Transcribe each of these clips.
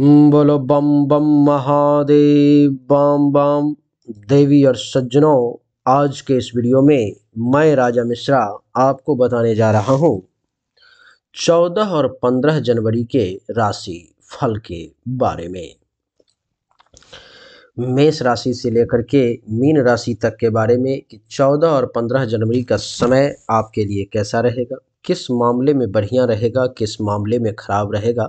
बोलो बम बम महादेव बम बम देवी और सज्जनों आज के इस वीडियो में मैं राजा मिश्रा आपको बताने जा रहा हूँ चौदह और पंद्रह जनवरी के राशि फल के बारे में मेष राशि से लेकर के मीन राशि तक के बारे में कि चौदह और पंद्रह जनवरी का समय आपके लिए कैसा रहेगा किस मामले में बढ़िया रहेगा किस मामले में खराब रहेगा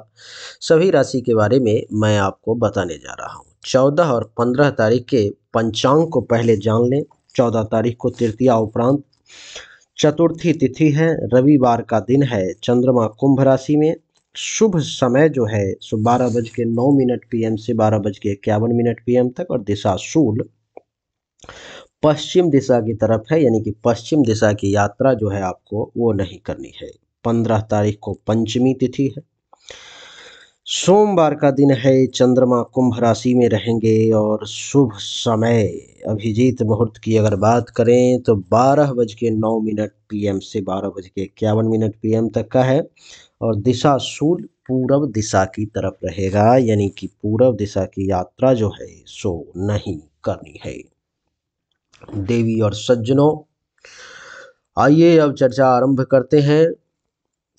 सभी राशि के बारे में मैं आपको बताने जा रहा हूँ चौदह और पंद्रह तारीख के पंचांग को पहले जान लें चौदह तारीख को तृतीया उपरांत चतुर्थी तिथि है रविवार का दिन है चंद्रमा कुंभ राशि में शुभ समय जो है सो बारह बज के नौ मिनट पीएम से बारह बज के इक्यावन मिनट पीएम तक और दिशा शूल पश्चिम दिशा की तरफ है यानी कि पश्चिम दिशा की यात्रा जो है आपको वो नहीं करनी है पंद्रह तारीख को पंचमी तिथि है सोमवार का दिन है चंद्रमा कुंभ राशि में रहेंगे और शुभ समय अभिजीत मुहूर्त की अगर बात करें तो बारह बज के नौ मिनट पीएम से बारह बज के इक्यावन मिनट पीएम तक का है और दिशा सूर्य पूर्व दिशा की तरफ रहेगा यानी कि पूर्व दिशा की यात्रा जो है सो नहीं करनी है देवी और सज्जनों आइए अब चर्चा आरंभ करते हैं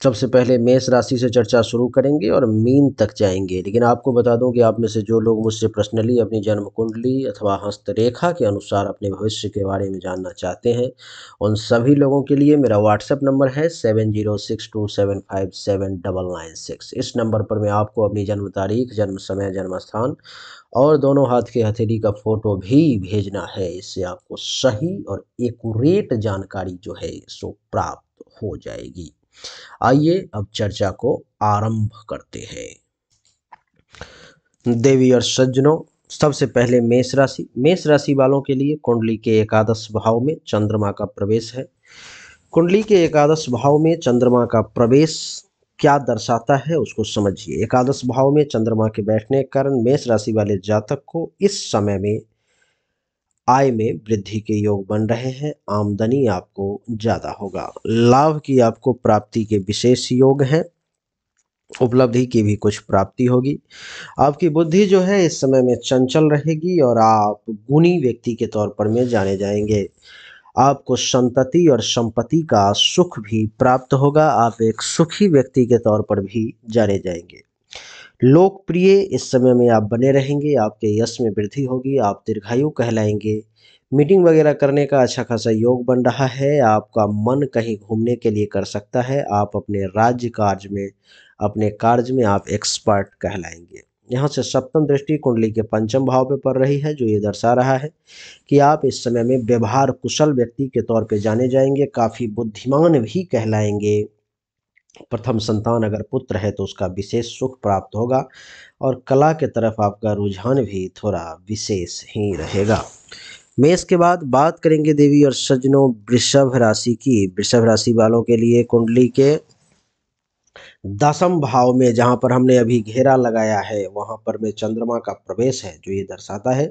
सबसे पहले मेष राशि से चर्चा शुरू करेंगे और मीन तक जाएंगे लेकिन आपको बता दूं कि आप में से जो लोग मुझसे पर्सनली अपनी जन्म कुंडली अथवा हस्तरेखा के अनुसार अपने भविष्य के बारे में जानना चाहते हैं उन सभी लोगों के लिए मेरा व्हाट्सएप नंबर है seven zero six two seven five seven double nine six इस नंबर पर मैं आपको अपनी जन्म तारीख जन्म समय जन्म स्थान और दोनों हाथ के हथेली का फ़ोटो भी भेजना है इससे आपको सही और एकूरेट जानकारी जो है सो प्राप्त हो जाएगी आइए अब चर्चा को आरंभ करते हैं देवी और सज्जनों सबसे पहले मेष राशि मेष राशि वालों के लिए कुंडली के एकादश भाव में चंद्रमा का प्रवेश है कुंडली के एकादश भाव में चंद्रमा का प्रवेश क्या दर्शाता है उसको समझिए एकादश भाव में चंद्रमा के बैठने के कारण मेष राशि वाले जातक को इस समय में आय में वृद्धि के योग बन रहे हैं आमदनी आपको ज़्यादा होगा लाभ की आपको प्राप्ति के विशेष योग हैं उपलब्धि की भी कुछ प्राप्ति होगी आपकी बुद्धि जो है इस समय में चंचल रहेगी और आप गुणी व्यक्ति के तौर पर में जाने जाएंगे आपको संतति और संपत्ति का सुख भी प्राप्त होगा आप एक सुखी व्यक्ति के तौर पर भी जाने जाएंगे लोकप्रिय इस समय में आप बने रहेंगे आपके यश में वृद्धि होगी आप दीर्घायु कहलाएंगे मीटिंग वगैरह करने का अच्छा खासा योग बन रहा है आपका मन कहीं घूमने के लिए कर सकता है आप अपने राज्य कार्य में अपने कार्य में आप एक्सपर्ट कहलाएंगे यहाँ से सप्तम दृष्टि कुंडली के पंचम भाव पे पड़ रही है जो ये दर्शा रहा है कि आप इस समय में व्यवहार कुशल व्यक्ति के तौर पे जाने जाएंगे काफ़ी बुद्धिमान भी कहलाएंगे प्रथम संतान अगर पुत्र है तो उसका विशेष सुख प्राप्त होगा और कला के तरफ आपका रुझान भी थोड़ा विशेष ही रहेगा मेष के बाद बात करेंगे देवी और सज्जनों वृषभ राशि की वृषभ राशि वालों के लिए कुंडली के दसम भाव में जहाँ पर हमने अभी घेरा लगाया है वहाँ पर में चंद्रमा का प्रवेश है जो ये दर्शाता है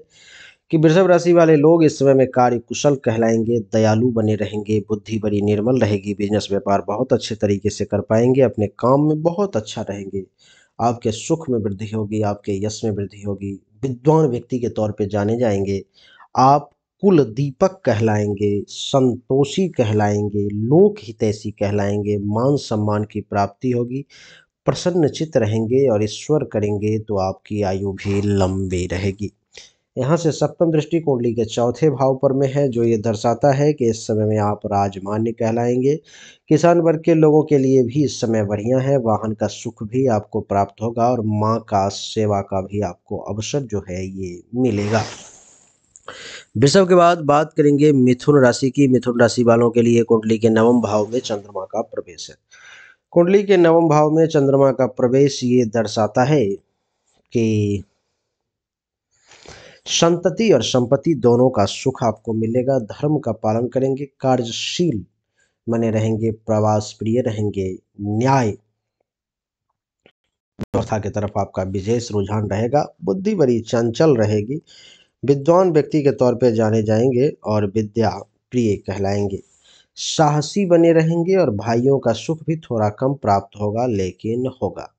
कि वृषभ राशि वाले लोग इस समय में कार्य कुशल कहलाएंगे दयालु बने रहेंगे बुद्धि बड़ी निर्मल रहेगी बिजनेस व्यापार बहुत अच्छे तरीके से कर पाएंगे अपने काम में बहुत अच्छा रहेंगे आपके सुख में वृद्धि होगी आपके यश में वृद्धि होगी विद्वान व्यक्ति के तौर पर जाने जाएंगे आप कुल दीपक कहलाएंगे संतोषी कहलाएंगे लोक हितैषी कहलाएंगे मान सम्मान की प्राप्ति होगी प्रसन्न चित्त रहेंगे और ईश्वर करेंगे तो आपकी आयु भी लंबी रहेगी यहाँ से सप्तम दृष्टि कुंडली के चौथे भाव पर में है जो ये दर्शाता है कि इस समय में आप राजमान्य कहलाएंगे किसान वर्ग के लोगों के लिए भी इस समय बढ़िया है वाहन का सुख भी आपको प्राप्त होगा और माँ का सेवा का भी आपको अवसर जो है ये मिलेगा विषव के बाद बात करेंगे मिथुन राशि की मिथुन राशि वालों के लिए कुंडली के नवम भाव में चंद्रमा का प्रवेश है कुंडली के नवम भाव में चंद्रमा का प्रवेश ये दर्शाता है कि संतति और संपत्ति दोनों का सुख आपको मिलेगा धर्म का पालन करेंगे कार्यशील बने रहेंगे प्रवास प्रिय रहेंगे न्याय व्यवस्था की तरफ आपका विशेष रुझान रहेगा बुद्धि बड़ी चंचल रहेगी विद्वान व्यक्ति के तौर पर जाने जाएंगे और विद्या प्रिय कहलाएंगे साहसी बने रहेंगे और भाइयों का सुख भी थोड़ा कम प्राप्त होगा लेकिन होगा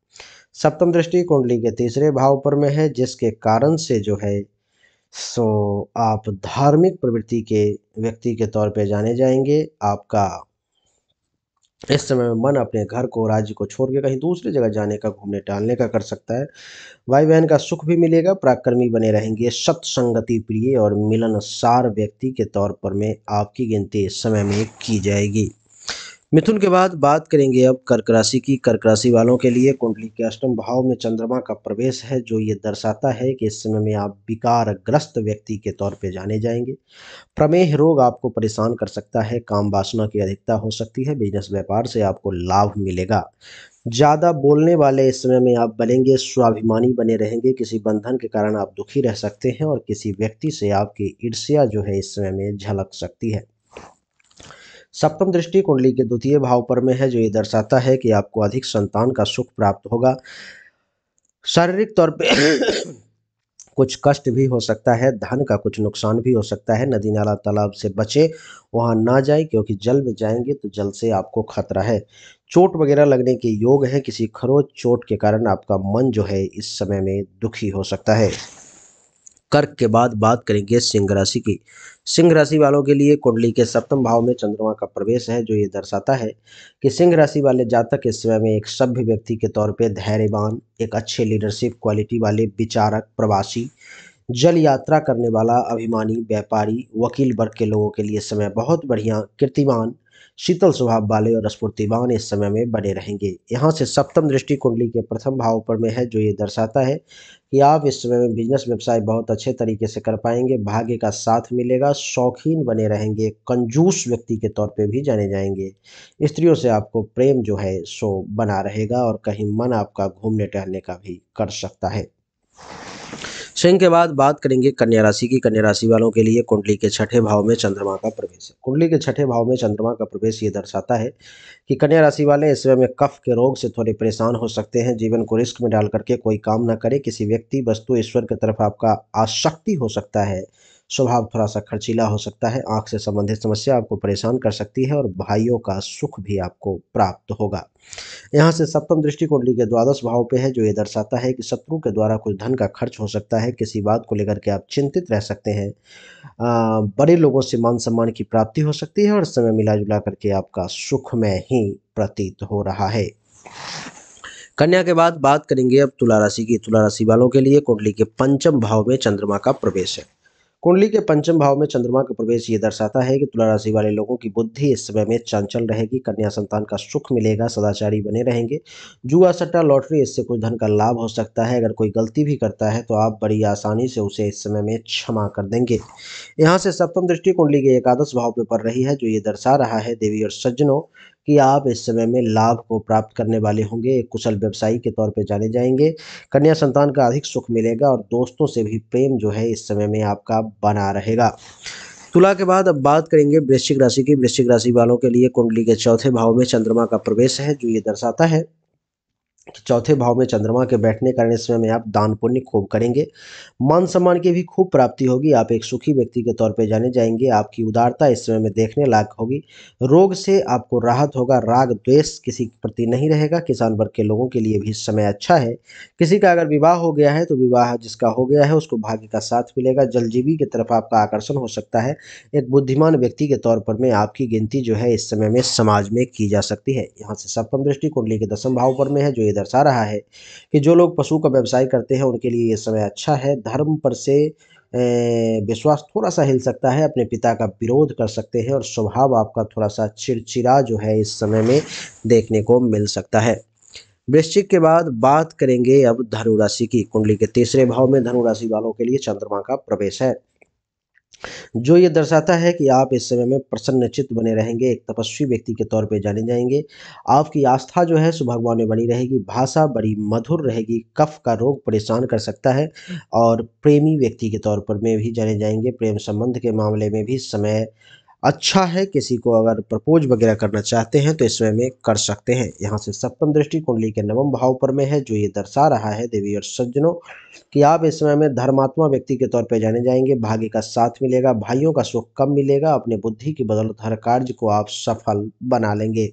सप्तम दृष्टि कुंडली के तीसरे भाव पर में है जिसके कारण से जो है सो आप धार्मिक प्रवृत्ति के व्यक्ति के तौर पे जाने जाएंगे आपका इस समय मन अपने घर को राज्य को छोड़ के कहीं दूसरी जगह जाने का घूमने टहलने का कर सकता है भाई बहन का सुख भी मिलेगा पराक्रमी बने रहेंगे सत्संगति प्रिय और मिलनसार व्यक्ति के तौर पर में आपकी गिनती इस समय में की जाएगी मिथुन के बाद बात करेंगे अब कर्क राशि की कर्क राशि वालों के लिए कुंडली के अष्टम भाव में चंद्रमा का प्रवेश है जो ये दर्शाता है कि इस समय में आप विकारग्रस्त व्यक्ति के तौर पे जाने जाएंगे प्रमेह रोग आपको परेशान कर सकता है काम वासना की अधिकता हो सकती है बिजनेस व्यापार से आपको लाभ मिलेगा ज़्यादा बोलने वाले इस समय में आप बनेंगे स्वाभिमानी बने रहेंगे किसी बंधन के कारण आप दुखी रह सकते हैं और किसी व्यक्ति से आपकी ईर्ष्या जो है इस समय में झलक सकती है सप्तम दृष्टि कुंडली के द्वितीय भाव पर में है जो ये दर्शाता है कि आपको अधिक संतान का सुख प्राप्त होगा शारीरिक तौर पे कुछ कष्ट भी हो सकता है धन का कुछ नुकसान भी हो सकता है नदी नाला तालाब से बचे वहाँ ना जाए क्योंकि जल में जाएंगे तो जल से आपको खतरा है चोट वगैरह लगने के योग है किसी खरोच चोट के कारण आपका मन जो है इस समय में दुखी हो सकता है कर्क के बाद बात करेंगे सिंह राशि की सिंह राशि वालों के लिए कुंडली के सप्तम भाव में चंद्रमा का प्रवेश है जो ये दर्शाता है कि सिंह राशि वाले जातक इस समय में एक सभ्य व्यक्ति के तौर पे धैर्यवान एक अच्छे लीडरशिप क्वालिटी वाले विचारक प्रवासी जल यात्रा करने वाला अभिमानी व्यापारी वकील वर्ग के लोगों के लिए समय बहुत बढ़िया कीर्तिमान शीतल स्वभाव वाले और स्फूर्तिवान इस समय में बने रहेंगे यहाँ से सप्तम दृष्टि कुंडली के प्रथम भाव पर में है जो ये दर्शाता है कि आप इस समय में बिजनेस व्यवसाय बहुत अच्छे तरीके से कर पाएंगे भाग्य का साथ मिलेगा शौकीन बने रहेंगे कंजूस व्यक्ति के तौर पर भी जाने जाएंगे स्त्रियों से आपको प्रेम जो है सो बना रहेगा और कहीं मन आपका घूमने टहलने का भी कर सकता है सिंह के बाद बात करेंगे कन्या राशि की कन्या राशि वालों के लिए कुंडली के छठे भाव में चंद्रमा का प्रवेश कुंडली के छठे भाव में चंद्रमा का प्रवेश ये दर्शाता है कि कन्या राशि वाले इस समय में कफ के रोग से थोड़े परेशान हो सकते हैं जीवन को रिस्क में डाल करके कोई काम ना करे किसी व्यक्ति वस्तु ईश्वर की तरफ आपका आसक्ति हो सकता है स्वभाव थोड़ा सा खर्चीला हो सकता है आँख से संबंधित समस्या आपको परेशान कर सकती है और भाइयों का सुख भी आपको प्राप्त होगा यहाँ से सप्तम दृष्टि कुंडली के द्वादश भाव पे है जो ये दर्शाता है कि शत्रु के द्वारा कुछ धन का खर्च हो सकता है किसी बात को लेकर के आप चिंतित रह सकते हैं आ, बड़े लोगों से मान सम्मान की प्राप्ति हो सकती है और समय मिला जुला करके आपका सुख में ही प्रतीत हो रहा है कन्या के बाद बात करेंगे अब तुला राशि की तुला राशि वालों के लिए कुंडली के पंचम भाव में चंद्रमा का प्रवेश है कुंडली के पंचम भाव में चंद्रमा का प्रवेश ये दर्शाता है कि तुला राशि वाले लोगों की बुद्धि इस समय में चंचल रहेगी कन्या संतान का सुख मिलेगा सदाचारी बने रहेंगे जुआ सट्टा लॉटरी इससे कुछ धन का लाभ हो सकता है अगर कोई गलती भी करता है तो आप बड़ी आसानी से उसे इस समय में क्षमा कर देंगे यहाँ से सप्तम दृष्टि कुंडली के एकादश भाव पे पड़ रही है जो ये दर्शा रहा है देवी और सज्जनों कि आप इस समय में लाभ को प्राप्त करने वाले होंगे एक कुशल व्यवसायी के तौर पर जाने जाएंगे कन्या संतान का अधिक सुख मिलेगा और दोस्तों से भी प्रेम जो है इस समय में आपका बना रहेगा तुला के बाद अब बात करेंगे वृश्चिक राशि की वृश्चिक राशि वालों के लिए कुंडली के चौथे भाव में चंद्रमा का प्रवेश है जो ये दर्शाता है तो चौथे भाव में चंद्रमा के बैठने कारण इस समय में आप दान पुण्य खूब करेंगे मान सम्मान की भी खूब प्राप्ति होगी आप एक सुखी व्यक्ति के तौर पर जाने जाएंगे आपकी उदारता इस समय में देखने लायक होगी रोग से आपको राहत होगा राग द्वेष किसी के प्रति नहीं रहेगा किसान वर्ग के लोगों के लिए भी इस समय अच्छा है किसी का अगर विवाह हो गया है तो विवाह जिसका हो गया है उसको भाग्य का साथ मिलेगा जलजीवी की तरफ आपका आकर्षण हो सकता है एक बुद्धिमान व्यक्ति के तौर पर में आपकी गिनती जो है इस समय में समाज में की जा सकती है यहाँ से सप्तम दृष्टि कुंडली के दसम भाव पर में है जो ये दर्शा रहा है कि जो लोग पशु का व्यवसाय करते हैं उनके लिए ये समय अच्छा है धर्म पर से विश्वास थोड़ा सा हिल सकता है अपने पिता का विरोध कर सकते हैं और स्वभाव आपका थोड़ा सा चिड़चिड़ा जो है इस समय में देखने को मिल सकता है वृश्चिक के बाद बात करेंगे अब धनुराशि की कुंडली के तीसरे भाव में धनुराशि वालों के लिए चंद्रमा का प्रवेश है जो ये दर्शाता है कि आप इस समय में चित्त बने रहेंगे एक तपस्वी व्यक्ति के तौर पे जाने जाएंगे आपकी आस्था जो है सुबह भगवान में बनी रहेगी भाषा बड़ी मधुर रहेगी कफ का रोग परेशान कर सकता है और प्रेमी व्यक्ति के तौर पर में भी जाने जाएंगे प्रेम संबंध के मामले में भी समय अच्छा है किसी को अगर प्रपोज वगैरह करना चाहते हैं तो इस समय में कर सकते हैं यहाँ से सप्तम दृष्टि कुंडली के नवम भाव पर में है जो ये दर्शा रहा है देवी और सज्जनों कि आप इस समय में धर्मात्मा व्यक्ति के तौर पर जाने जाएंगे भाग्य का साथ मिलेगा भाइयों का सुख कम मिलेगा अपने बुद्धि की बदौलत हर कार्य को आप सफल बना लेंगे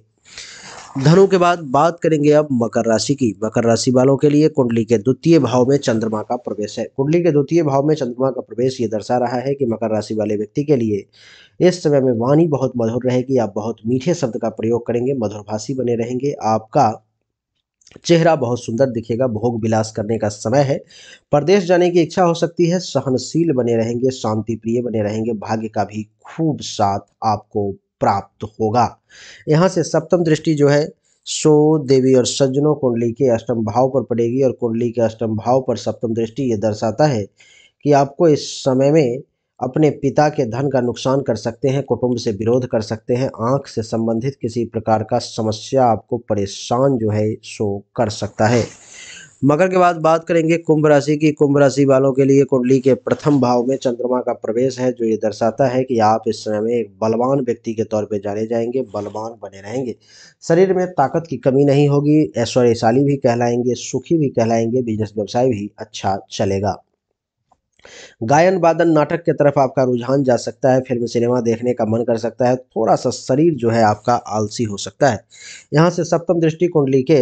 धनु के बाद बात करेंगे अब मकर राशि की मकर राशि वालों के लिए कुंडली के द्वितीय भाव में चंद्रमा का प्रवेश है कुंडली के द्वितीय भाव में चंद्रमा का प्रवेश ये दर्शा रहा है कि मकर राशि वाले व्यक्ति के लिए इस समय में वाणी बहुत मधुर रहेगी आप बहुत मीठे शब्द का प्रयोग करेंगे मधुरभाषी बने रहेंगे आपका चेहरा बहुत सुंदर दिखेगा भोग विलास करने का समय है परदेश जाने की इच्छा हो सकती है सहनशील बने रहेंगे शांति प्रिय बने रहेंगे भाग्य का भी खूब साथ आपको प्राप्त होगा यहाँ से सप्तम दृष्टि जो है सो देवी और सज्जनों कुंडली के अष्टम भाव पर पड़ेगी और कुंडली के अष्टम भाव पर सप्तम दृष्टि ये दर्शाता है कि आपको इस समय में अपने पिता के धन का नुकसान कर सकते हैं कुटुंब से विरोध कर सकते हैं आंख से संबंधित किसी प्रकार का समस्या आपको परेशान जो है सो कर सकता है मकर के बाद बात करेंगे कुंभ राशि की कुंभ राशि वालों के लिए कुंडली के प्रथम भाव में चंद्रमा का प्रवेश है जो ये दर्शाता है कि आप इस समय में एक बलवान व्यक्ति के तौर पे जाने जाएंगे बलवान बने रहेंगे शरीर में ताकत की कमी नहीं होगी ऐश्वर्यशाली भी कहलाएंगे सुखी भी कहलाएंगे बिजनेस व्यवसाय भी अच्छा चलेगा गायन वादन नाटक की तरफ आपका रुझान जा सकता है फिल्म सिनेमा देखने का मन कर सकता है थोड़ा सा शरीर जो है आपका आलसी हो सकता है यहाँ से सप्तम दृष्टि कुंडली के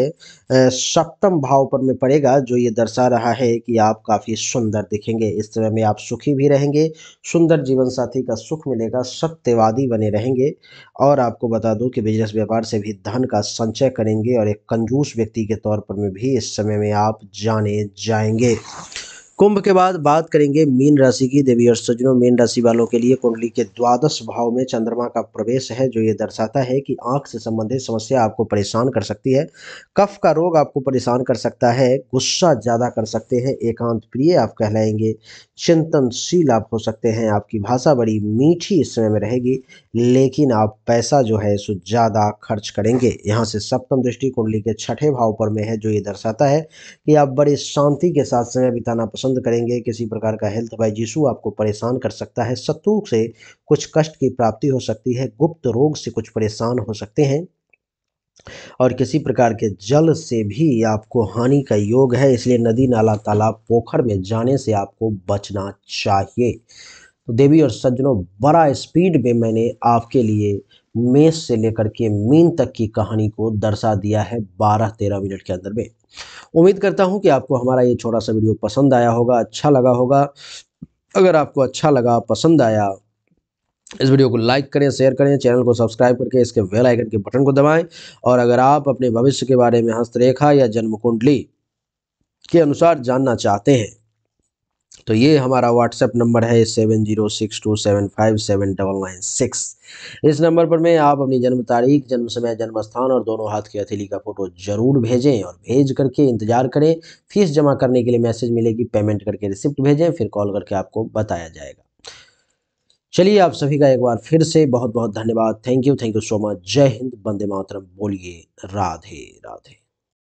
सप्तम भाव पर में पड़ेगा जो ये दर्शा रहा है कि आप काफ़ी सुंदर दिखेंगे इस समय में आप सुखी भी रहेंगे सुंदर जीवन साथी का सुख मिलेगा सत्यवादी बने रहेंगे और आपको बता दूँ कि बिजनेस व्यापार से भी धन का संचय करेंगे और एक कंजूस व्यक्ति के तौर पर में भी इस समय में आप जाने जाएंगे कुंभ के बाद बात करेंगे मीन राशि की देवी और सज्जनों मीन राशि वालों के लिए कुंडली के द्वादश भाव में चंद्रमा का प्रवेश है जो ये दर्शाता है कि आंख से संबंधित समस्या आपको परेशान कर सकती है कफ का रोग आपको परेशान कर सकता है गुस्सा ज़्यादा कर सकते हैं एकांत प्रिय आप कहलाएंगे चिंतनशील आप हो सकते हैं आपकी भाषा बड़ी मीठी इस समय में रहेगी लेकिन आप पैसा जो है सो ज़्यादा खर्च करेंगे यहाँ से सप्तम दृष्टि कुंडली के छठे भाव पर में है जो ये दर्शाता है कि आप बड़ी शांति के साथ समय बिताना पसंद पसंद करेंगे किसी प्रकार का हेल्थ बाय जीशु आपको परेशान कर सकता है शत्रु से कुछ कष्ट की प्राप्ति हो सकती है गुप्त रोग से कुछ परेशान हो सकते हैं और किसी प्रकार के जल से भी आपको हानि का योग है इसलिए नदी नाला तालाब पोखर में जाने से आपको बचना चाहिए तो देवी और सज्जनों बड़ा स्पीड में मैंने आपके लिए मेष से लेकर के मीन तक की कहानी को दर्शा दिया है बारह तेरह मिनट के अंदर में उम्मीद करता हूं कि आपको हमारा ये छोटा सा वीडियो पसंद आया होगा अच्छा लगा होगा अगर आपको अच्छा लगा पसंद आया इस वीडियो को लाइक करें शेयर करें चैनल को सब्सक्राइब करके इसके बेल आइकन के बटन को दबाएं और अगर आप अपने भविष्य के बारे में हस्तरेखा या जन्म कुंडली के अनुसार जानना चाहते हैं तो ये हमारा व्हाट्सएप नंबर है seven zero six two seven five seven double nine six इस नंबर पर मैं आप अपनी जन्म तारीख जन्म समय जन्म स्थान और दोनों हाथ की हथेली का फ़ोटो ज़रूर भेजें और भेज करके इंतज़ार करें फीस जमा करने के लिए मैसेज मिलेगी पेमेंट करके रिसिप्ट भेजें फिर कॉल करके आपको बताया जाएगा चलिए आप सभी का एक बार फिर से बहुत बहुत धन्यवाद thank you thank you so much जय हिंद बंदे मातरम बोलिए राधे राधे